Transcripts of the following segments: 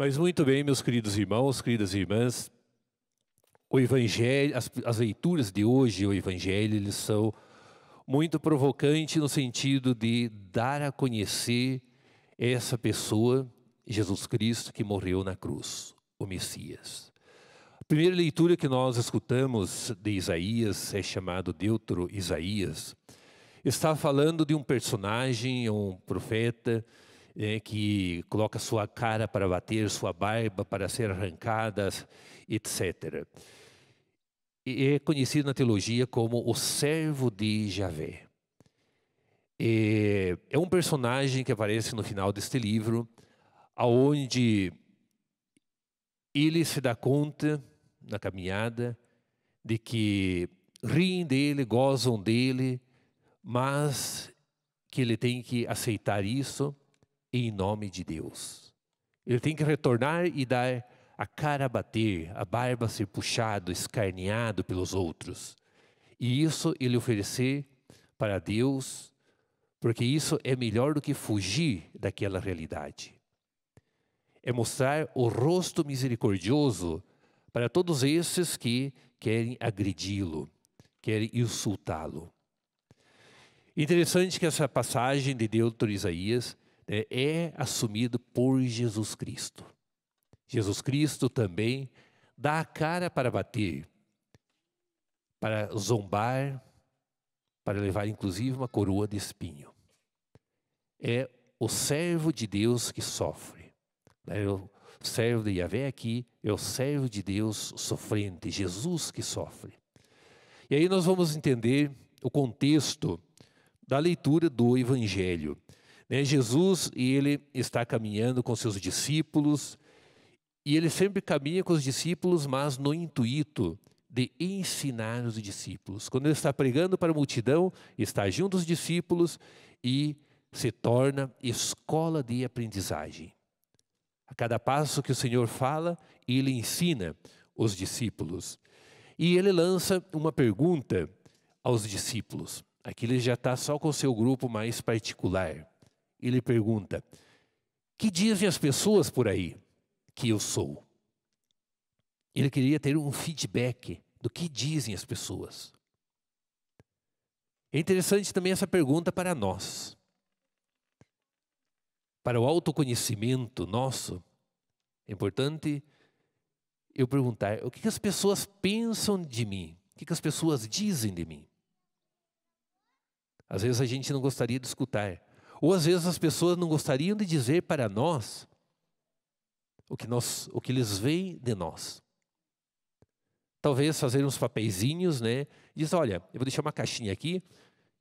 Mas muito bem, meus queridos irmãos, queridas irmãs, o evangelho, as, as leituras de hoje, o evangelho, eles são muito provocantes no sentido de dar a conhecer essa pessoa, Jesus Cristo, que morreu na cruz, o Messias. A primeira leitura que nós escutamos de Isaías é chamado Deutro Isaías. Está falando de um personagem, um profeta, é, que coloca sua cara para bater, sua barba para ser arrancadas, etc. é conhecido na teologia como o servo de Javé. É, é um personagem que aparece no final deste livro, aonde ele se dá conta na caminhada de que riem dele, gozam dele, mas que ele tem que aceitar isso em nome de Deus. Ele tem que retornar e dar a cara a bater, a barba a ser puxado, escarneado pelos outros. E isso ele oferecer para Deus, porque isso é melhor do que fugir daquela realidade. É mostrar o rosto misericordioso para todos esses que querem agredi-lo, querem insultá-lo. Interessante que essa passagem de Deuteronômio Isaías né, é assumido por Jesus Cristo. Jesus Cristo também dá a cara para bater, para zombar, para levar inclusive uma coroa de espinho. É o servo de Deus que sofre. Né? O servo de Yahvé aqui é o servo de Deus sofrente, Jesus que sofre. E aí nós vamos entender o contexto da leitura do Evangelho. Né? Jesus e ele está caminhando com seus discípulos e ele sempre caminha com os discípulos, mas no intuito de ensinar os discípulos. Quando ele está pregando para a multidão, está junto dos discípulos e se torna escola de aprendizagem. A cada passo que o Senhor fala, ele ensina os discípulos. E ele lança uma pergunta aos discípulos. Aqui ele já está só com o seu grupo mais particular ele pergunta: Que dizem as pessoas por aí que eu sou? Ele queria ter um feedback do que dizem as pessoas. É interessante também essa pergunta para nós. Para o autoconhecimento nosso, é importante eu perguntar: o que as pessoas pensam de mim? O que as pessoas dizem de mim? Às vezes a gente não gostaria de escutar, ou às vezes as pessoas não gostariam de dizer para nós o que, nós, o que eles veem de nós. Talvez fazer uns papeizinhos, né? Diz, olha, eu vou deixar uma caixinha aqui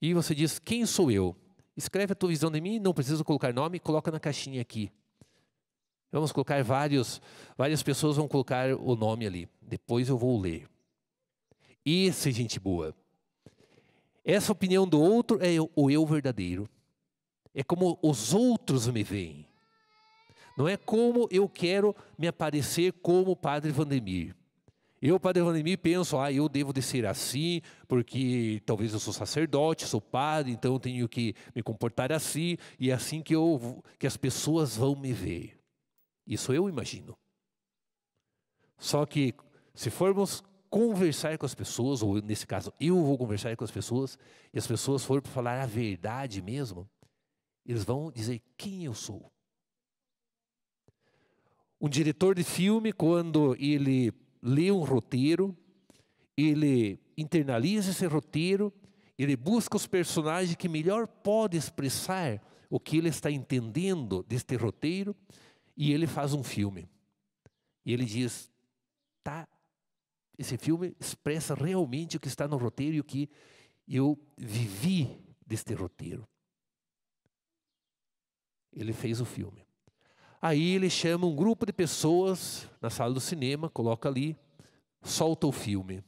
e você diz, quem sou eu? Escreve a tua visão de mim, não precisa colocar nome, coloca na caixinha aqui. Vamos colocar vários, várias pessoas vão colocar o nome ali. Depois eu vou ler. Esse é gente boa. Essa opinião do outro é o eu verdadeiro é como os outros me veem. Não é como eu quero me aparecer como o Padre Vandemir. Eu, Padre Vandemir, penso, ah, eu devo de ser assim, porque talvez eu sou sacerdote, sou padre, então eu tenho que me comportar assim, e é assim que, eu, que as pessoas vão me ver. Isso eu imagino. Só que, se formos conversar com as pessoas, ou nesse caso, eu vou conversar com as pessoas, e as pessoas forem para falar a verdade mesmo, eles vão dizer quem eu sou. Um diretor de filme, quando ele lê um roteiro, ele internaliza esse roteiro, ele busca os personagens que melhor podem expressar o que ele está entendendo deste roteiro e ele faz um filme. E ele diz: tá, esse filme expressa realmente o que está no roteiro e o que eu vivi deste roteiro. Ele fez o filme. Aí ele chama um grupo de pessoas na sala do cinema, coloca ali, solta o filme.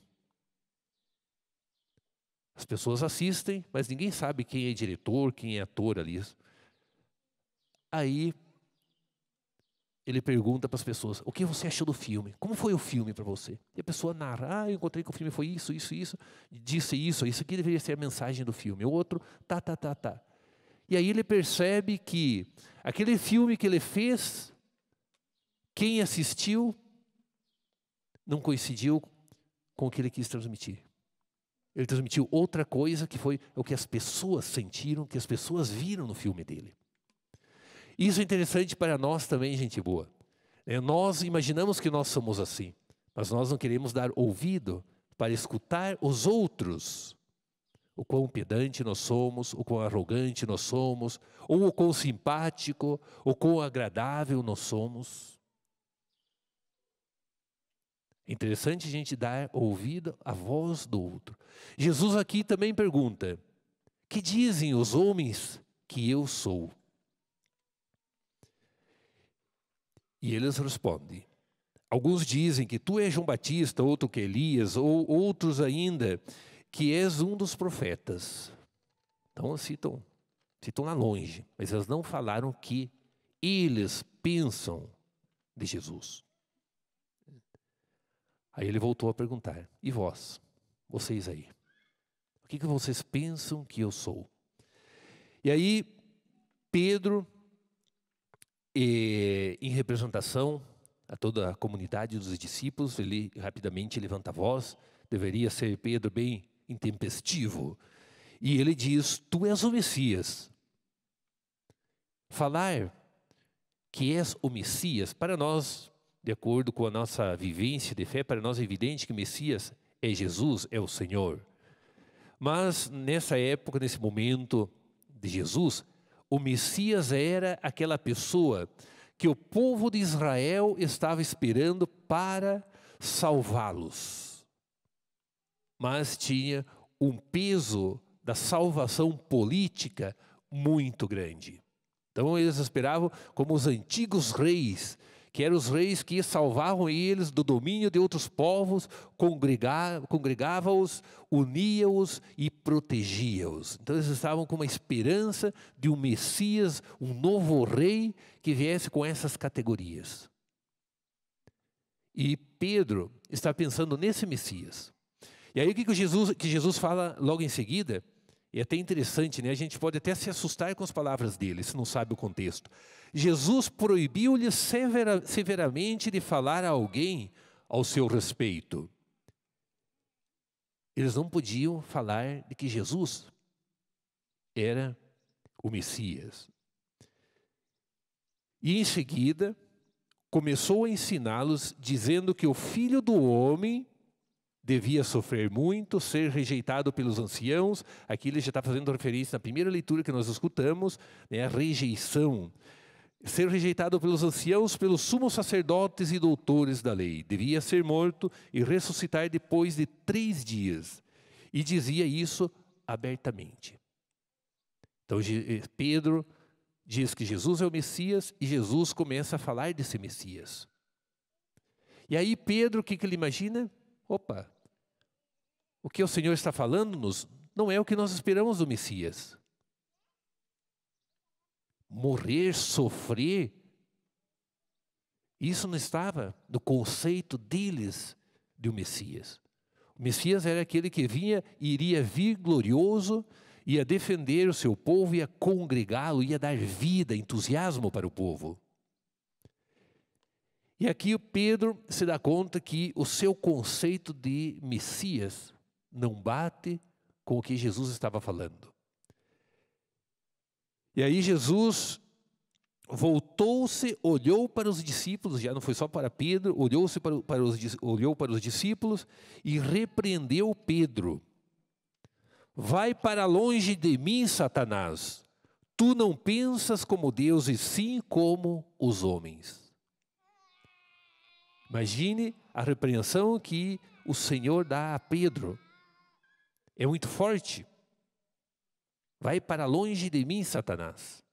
As pessoas assistem, mas ninguém sabe quem é diretor, quem é ator ali. Aí ele pergunta para as pessoas: o que você achou do filme? Como foi o filme para você? E a pessoa narra: ah, eu encontrei que o filme foi isso, isso, isso, disse isso, isso aqui deveria ser a mensagem do filme. O outro, tá, tá, tá, tá. E aí ele percebe que aquele filme que ele fez, quem assistiu, não coincidiu com o que ele quis transmitir. Ele transmitiu outra coisa que foi o que as pessoas sentiram, que as pessoas viram no filme dele. Isso é interessante para nós também, gente boa. É, nós imaginamos que nós somos assim, mas nós não queremos dar ouvido para escutar os outros o quão pedante nós somos, o quão arrogante nós somos, ou o quão simpático, o quão agradável nós somos. Interessante a gente dar ouvido à voz do outro. Jesus aqui também pergunta: Que dizem os homens que eu sou? E eles respondem: Alguns dizem que tu és João Batista, outro que Elias, ou outros ainda que és um dos profetas. Então citam, citam lá longe, mas elas não falaram que eles pensam de Jesus. Aí ele voltou a perguntar: E vós, vocês aí? O que, que vocês pensam que eu sou? E aí, Pedro, e, em representação a toda a comunidade dos discípulos, ele rapidamente levanta a voz. Deveria ser Pedro bem intempestivo. E ele diz: Tu és o Messias. Falar que és o Messias, para nós, de acordo com a nossa vivência de fé, para nós é evidente que Messias é Jesus, é o Senhor. Mas nessa época, nesse momento de Jesus, o Messias era aquela pessoa que o povo de Israel estava esperando para salvá-los mas tinha um peso da salvação política muito grande. Então eles esperavam como os antigos reis, que eram os reis que salvavam eles do domínio de outros povos, congregava-os, unia-os e protegia-os. Então eles estavam com uma esperança de um Messias, um novo rei que viesse com essas categorias. E Pedro está pensando nesse Messias. E aí o que, que, Jesus, que Jesus fala logo em seguida? E é até interessante, né? a gente pode até se assustar com as palavras dele, se não sabe o contexto. Jesus proibiu-lhe severa, severamente de falar a alguém ao seu respeito. Eles não podiam falar de que Jesus era o Messias. E em seguida, começou a ensiná-los, dizendo que o filho do homem devia sofrer muito, ser rejeitado pelos anciãos. Aqui ele já está fazendo referência na primeira leitura que nós escutamos, né, a rejeição. Ser rejeitado pelos anciãos, pelos sumos sacerdotes e doutores da lei. Devia ser morto e ressuscitar depois de três dias. E dizia isso abertamente. Então eh, Pedro diz que Jesus é o Messias e Jesus começa a falar desse Messias. E aí Pedro, o que, que ele imagina? Opa, o que o Senhor está falando-nos não é o que nós esperamos do Messias. Morrer, sofrer, isso não estava no conceito deles de um Messias. O Messias era aquele que vinha e iria vir glorioso, ia defender o seu povo, ia congregá-lo, ia dar vida, entusiasmo para o povo. E aqui o Pedro se dá conta que o seu conceito de Messias não bate com o que Jesus estava falando. E aí Jesus voltou-se, olhou para os discípulos, já não foi só para Pedro, olhou-se para, para, os, olhou para os discípulos e repreendeu Pedro. Vai para longe de mim, Satanás. Tu não pensas como Deus e sim como os homens. Imagine a repreensão que o Senhor dá a Pedro é muito forte. Vai para longe de mim, Satanás.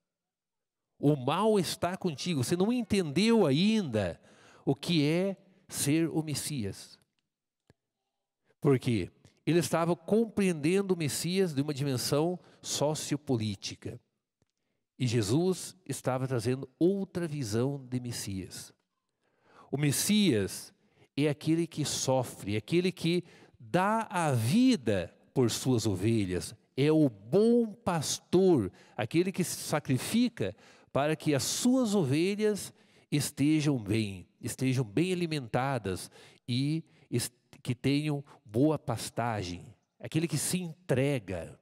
O mal está contigo. Você não entendeu ainda o que é ser o Messias. Porque ele estava compreendendo o Messias de uma dimensão sociopolítica. E Jesus estava trazendo outra visão de Messias. O Messias é aquele que sofre, é aquele que dá a vida por suas ovelhas. É o bom pastor, aquele que se sacrifica para que as suas ovelhas estejam bem, estejam bem alimentadas e que tenham boa pastagem. Aquele que se entrega.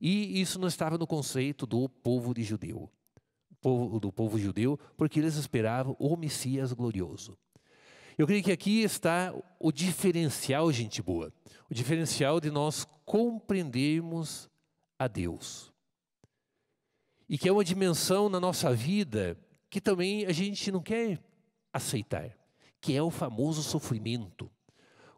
E isso não estava no conceito do povo de judeu, do povo judeu, porque eles esperavam o Messias glorioso. Eu creio que aqui está o diferencial, gente boa. O diferencial de nós compreendermos a Deus. E que é uma dimensão na nossa vida que também a gente não quer aceitar, que é o famoso sofrimento.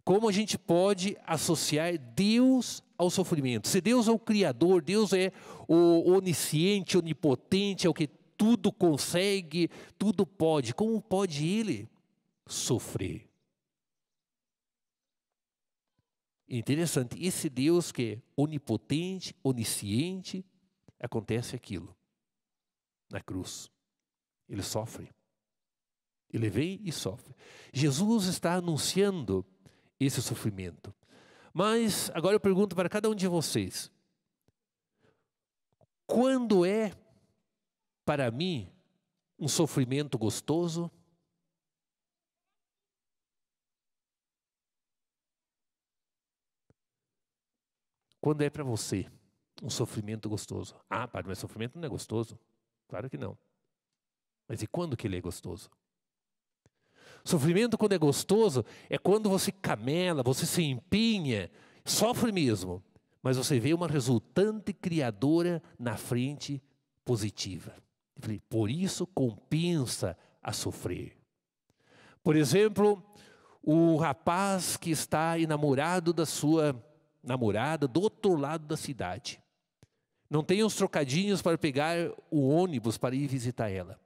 Como a gente pode associar Deus ao sofrimento? Se Deus é o Criador, Deus é o onisciente, onipotente, é o que tudo consegue, tudo pode, como pode Ele? sofrer. Interessante, esse Deus que é onipotente, onisciente, acontece aquilo na cruz. Ele sofre. Ele vem e sofre. Jesus está anunciando esse sofrimento. Mas agora eu pergunto para cada um de vocês: quando é para mim um sofrimento gostoso? Quando é para você um sofrimento gostoso? Ah, padre, mas sofrimento não é gostoso? Claro que não. Mas e quando que ele é gostoso? Sofrimento, quando é gostoso, é quando você camela, você se empinha, sofre mesmo, mas você vê uma resultante criadora na frente positiva. Por isso compensa a sofrer. Por exemplo, o rapaz que está enamorado da sua namorada do outro lado da cidade. Não tem uns trocadinhos para pegar o ônibus para ir visitar ela.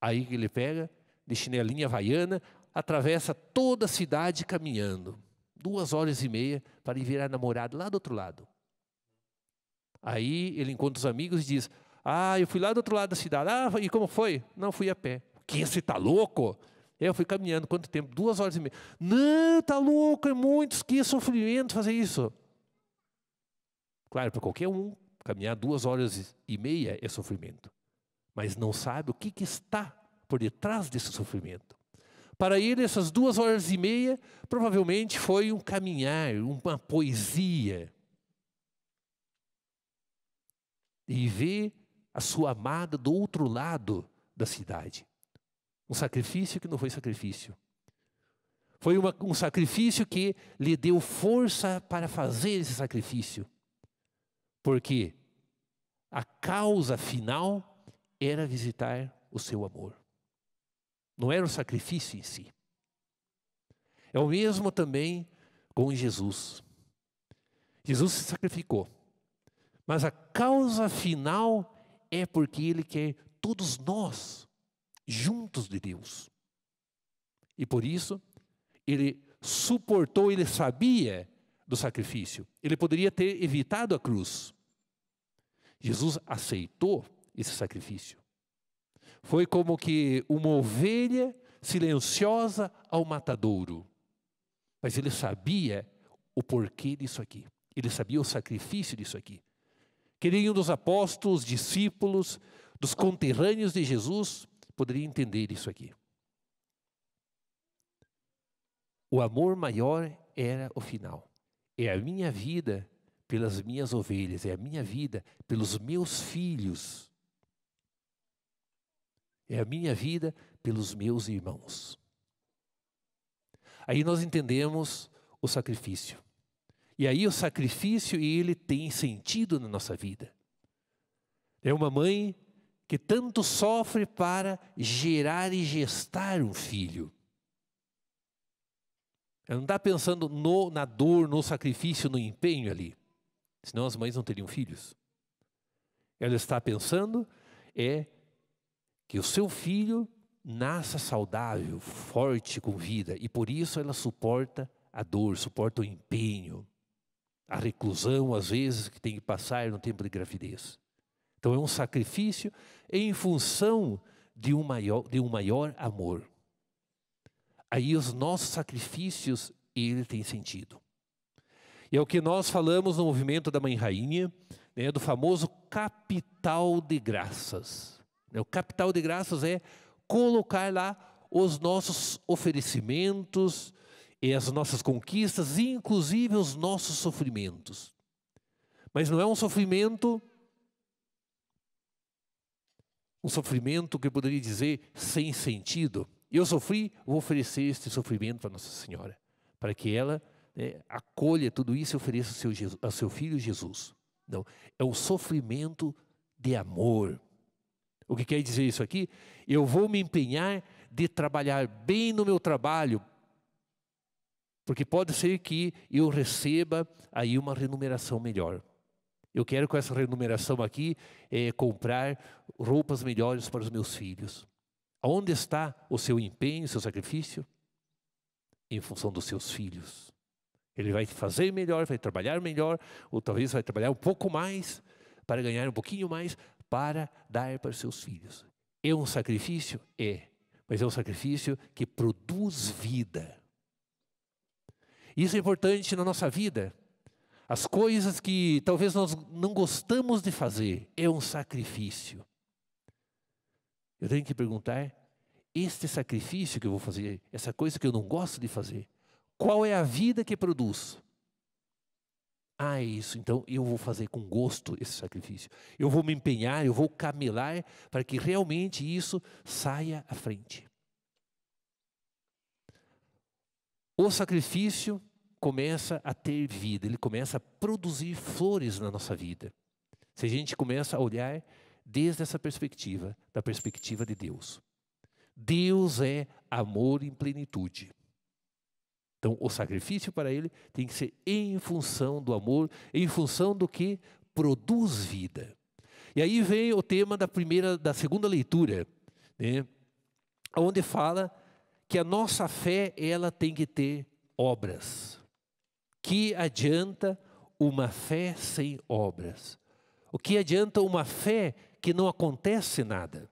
Aí ele pega, de chinelinha vaiana, atravessa toda a cidade caminhando. Duas horas e meia para ir ver a namorada lá do outro lado. Aí ele encontra os amigos e diz: Ah, eu fui lá do outro lado da cidade. Ah, e como foi? Não, fui a pé. Que você está louco? É, eu fui caminhando quanto tempo? Duas horas e meia. Não, tá louco, é muitos que sofrimento fazer isso. Claro, para qualquer um, caminhar duas horas e meia é sofrimento. Mas não sabe o que, que está por detrás desse sofrimento. Para ele, essas duas horas e meia provavelmente foi um caminhar, uma poesia. E ver a sua amada do outro lado da cidade. Um sacrifício que não foi sacrifício. Foi uma, um sacrifício que lhe deu força para fazer esse sacrifício. Porque a causa final era visitar o seu amor. Não era o sacrifício em si. É o mesmo também com Jesus. Jesus se sacrificou. Mas a causa final é porque ele quer todos nós juntos de Deus. E por isso, ele suportou, ele sabia do sacrifício. Ele poderia ter evitado a cruz. Jesus aceitou esse sacrifício. Foi como que uma ovelha silenciosa ao matadouro. Mas ele sabia o porquê disso aqui. Ele sabia o sacrifício disso aqui. Que nenhum dos apóstolos, discípulos, dos conterrâneos de Jesus poderia entender isso aqui. O amor maior era o final. É a minha vida pelas minhas ovelhas, é a minha vida pelos meus filhos, é a minha vida pelos meus irmãos. Aí nós entendemos o sacrifício. E aí o sacrifício ele tem sentido na nossa vida. É uma mãe que tanto sofre para gerar e gestar um filho. Ela não está pensando no, na dor, no sacrifício, no empenho ali. Senão as mães não teriam filhos. Ela está pensando é que o seu filho nasça saudável, forte, com vida. E por isso ela suporta a dor, suporta o empenho, a reclusão, às vezes, que tem que passar no tempo de gravidez. Então é um sacrifício em função de um maior, de um maior amor. Aí os nossos sacrifícios, ele tem sentido. E é o que nós falamos no movimento da Mãe Rainha, né, do famoso capital de graças. Né, o capital de graças é colocar lá os nossos oferecimentos e as nossas conquistas, inclusive os nossos sofrimentos. Mas não é um sofrimento um sofrimento que eu poderia dizer sem sentido. Eu sofri, vou oferecer este sofrimento para Nossa Senhora, para que ela né, acolha tudo isso e ofereça ao seu, Jesus, ao seu filho Jesus. Não, é um sofrimento de amor. O que quer dizer isso aqui? Eu vou me empenhar de trabalhar bem no meu trabalho, porque pode ser que eu receba aí uma remuneração melhor. Eu quero com essa remuneração aqui é, comprar roupas melhores para os meus filhos. Onde está o seu empenho, o seu sacrifício? Em função dos seus filhos. Ele vai fazer melhor, vai trabalhar melhor, ou talvez vai trabalhar um pouco mais para ganhar um pouquinho mais para dar para os seus filhos. É um sacrifício? É. Mas é um sacrifício que produz vida. Isso é importante na nossa vida. As coisas que talvez nós não gostamos de fazer é um sacrifício. Eu tenho que perguntar: este sacrifício que eu vou fazer, essa coisa que eu não gosto de fazer, qual é a vida que produz? Ah, é isso. Então eu vou fazer com gosto esse sacrifício. Eu vou me empenhar, eu vou camelar para que realmente isso saia à frente. O sacrifício começa a ter vida, ele começa a produzir flores na nossa vida. Se a gente começa a olhar desde essa perspectiva, da perspectiva de Deus. Deus é amor em plenitude. Então, o sacrifício para ele tem que ser em função do amor, em função do que produz vida. E aí vem o tema da primeira, da segunda leitura, né? onde fala que a nossa fé ela tem que ter obras. Que adianta uma fé sem obras? O que adianta uma fé que não acontece nada?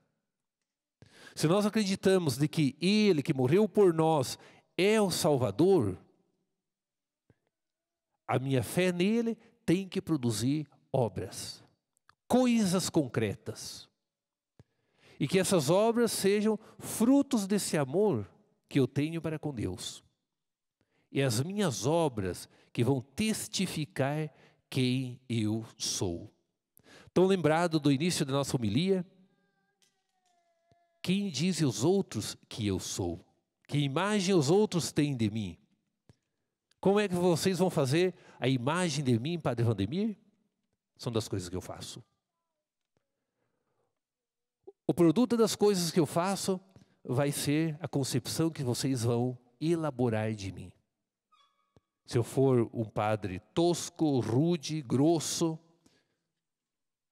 Se nós acreditamos de que Ele que morreu por nós é o Salvador, a minha fé nele tem que produzir obras, coisas concretas. E que essas obras sejam frutos desse amor que eu tenho para com Deus. E as minhas obras que vão testificar quem eu sou. Estão lembrados do início da nossa homilia? Quem diz aos outros que eu sou? Que imagem os outros têm de mim? Como é que vocês vão fazer a imagem de mim, Padre Vandemir? São das coisas que eu faço. O produto das coisas que eu faço vai ser a concepção que vocês vão elaborar de mim. Se eu for um padre tosco, rude, grosso,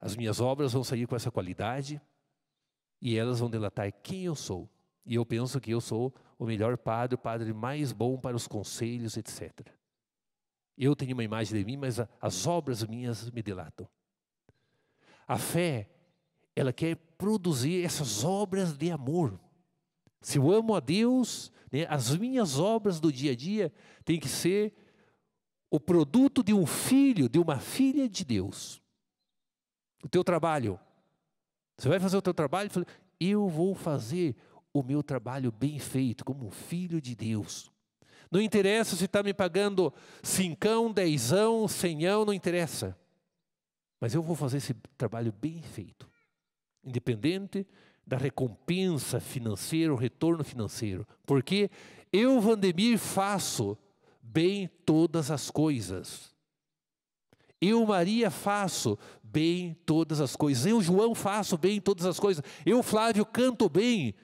as minhas obras vão sair com essa qualidade e elas vão delatar quem eu sou. E eu penso que eu sou o melhor padre, o padre mais bom para os conselhos, etc. Eu tenho uma imagem de mim, mas as obras minhas me delatam. A fé, ela quer produzir essas obras de amor. Se eu amo a Deus, né, as minhas obras do dia a dia têm que ser o produto de um filho, de uma filha de Deus. O teu trabalho. Você vai fazer o teu trabalho e fala, eu vou fazer o meu trabalho bem feito, como um filho de Deus. Não interessa se está me pagando cincão, dezão, senhão não interessa. Mas eu vou fazer esse trabalho bem feito. Independente da recompensa financeira, o retorno financeiro. Porque eu, Vandemir, faço bem todas as coisas. Eu, Maria, faço bem todas as coisas. Eu, João, faço bem todas as coisas. Eu, Flávio, canto bem.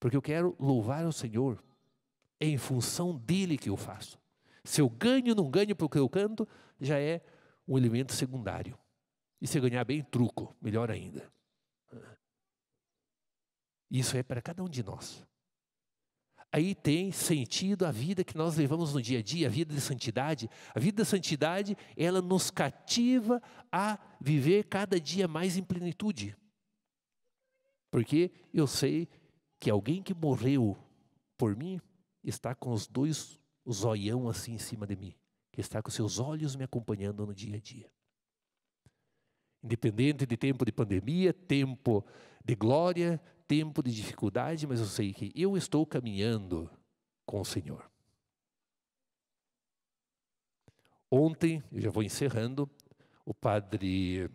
Porque eu quero louvar o Senhor. É em função dele que eu faço. Se eu ganho ou não ganho porque eu canto, já é um elemento secundário. E se eu ganhar bem, truco, melhor ainda. Isso é para cada um de nós aí tem sentido a vida que nós levamos no dia a dia, a vida de santidade. A vida da santidade, ela nos cativa a viver cada dia mais em plenitude. Porque eu sei que alguém que morreu por mim está com os dois zoião assim em cima de mim, que está com seus olhos me acompanhando no dia a dia. Independente de tempo de pandemia, tempo de glória, tempo de dificuldade, mas eu sei que eu estou caminhando com o Senhor. Ontem, eu já vou encerrando, o padre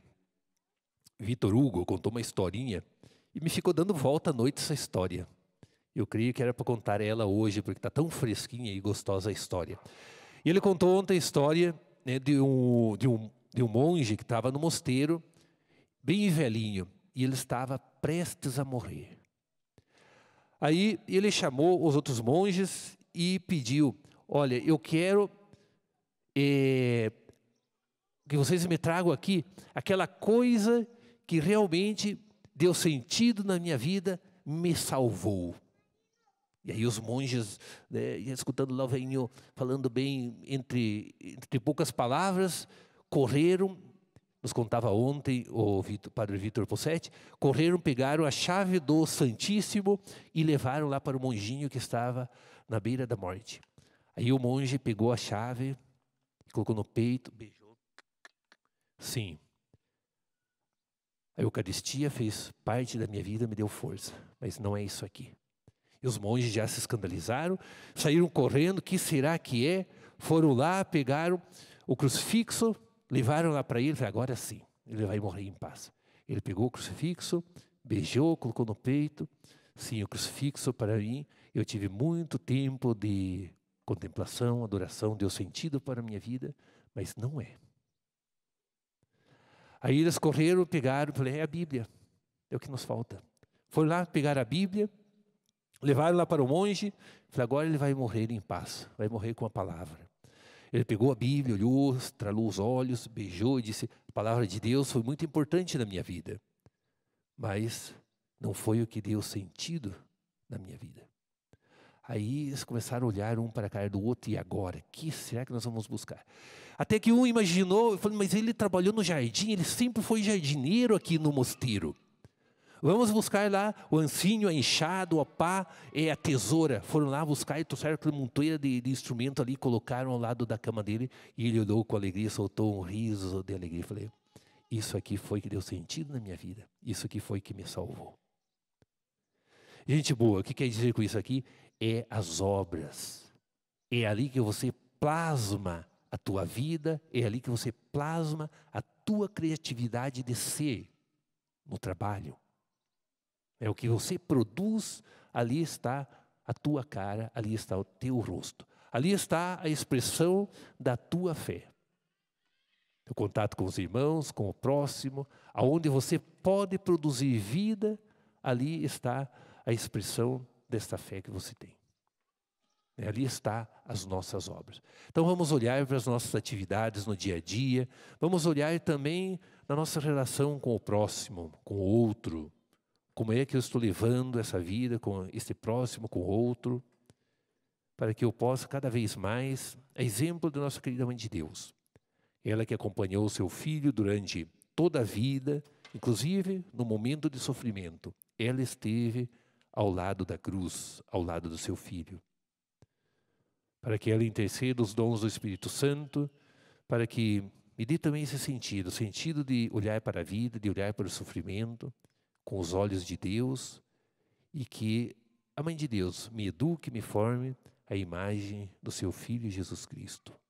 Vitor Hugo contou uma historinha e me ficou dando volta à noite essa história. Eu creio que era para contar ela hoje, porque está tão fresquinha e gostosa a história. E ele contou ontem a história né, de, um, de, um, de um monge que estava no mosteiro, bem velhinho, e ele estava prestes a morrer. Aí ele chamou os outros monges e pediu: Olha, eu quero é, que vocês me tragam aqui aquela coisa que realmente deu sentido na minha vida, me salvou. E aí os monges, né, escutando lá o falando bem entre, entre poucas palavras, correram nos contava ontem o padre Vitor Possetti, correram, pegaram a chave do Santíssimo e levaram lá para o monjinho que estava na beira da morte. Aí o monge pegou a chave, colocou no peito, beijou. Sim. A Eucaristia fez parte da minha vida, me deu força, mas não é isso aqui. E os monges já se escandalizaram, saíram correndo, que será que é? Foram lá, pegaram o crucifixo, Levaram lá para ele, falei, agora sim, ele vai morrer em paz. Ele pegou o crucifixo, beijou, colocou no peito. Sim, o crucifixo para mim, eu tive muito tempo de contemplação, adoração, deu sentido para a minha vida, mas não é. Aí eles correram, pegaram, falei, é a Bíblia, é o que nos falta. Foram lá, pegaram a Bíblia, levaram lá para o monge, falei, agora ele vai morrer em paz, vai morrer com a palavra. Ele pegou a Bíblia, olhou, estralou os olhos, beijou e disse: A palavra de Deus foi muito importante na minha vida, mas não foi o que deu sentido na minha vida. Aí eles começaram a olhar um para a cara do outro, e agora? que será que nós vamos buscar? Até que um imaginou, falou, mas ele trabalhou no jardim, ele sempre foi jardineiro aqui no mosteiro. Vamos buscar lá o ancinho, a enxada, o pá e a tesoura. Foram lá buscar e trouxeram aquela montanha de, de instrumento ali, colocaram ao lado da cama dele. E ele olhou com alegria, soltou um riso de alegria. Falei, isso aqui foi que deu sentido na minha vida. Isso aqui foi que me salvou. Gente boa, o que quer dizer com isso aqui? É as obras. É ali que você plasma a tua vida, é ali que você plasma a tua criatividade de ser no trabalho, é o que você produz, ali está a tua cara, ali está o teu rosto. Ali está a expressão da tua fé. O contato com os irmãos, com o próximo, aonde você pode produzir vida, ali está a expressão desta fé que você tem. É, ali está as nossas obras. Então vamos olhar para as nossas atividades no dia a dia, vamos olhar também na nossa relação com o próximo, com o outro, como é que eu estou levando essa vida com este próximo, com outro, para que eu possa cada vez mais, a é exemplo da nossa querida Mãe de Deus, ela que acompanhou seu filho durante toda a vida, inclusive no momento de sofrimento, ela esteve ao lado da cruz, ao lado do seu filho. Para que ela interceda os dons do Espírito Santo, para que me dê também esse sentido, o sentido de olhar para a vida, de olhar para o sofrimento, com os olhos de Deus e que a Mãe de Deus me eduque, me forme à imagem do seu Filho Jesus Cristo.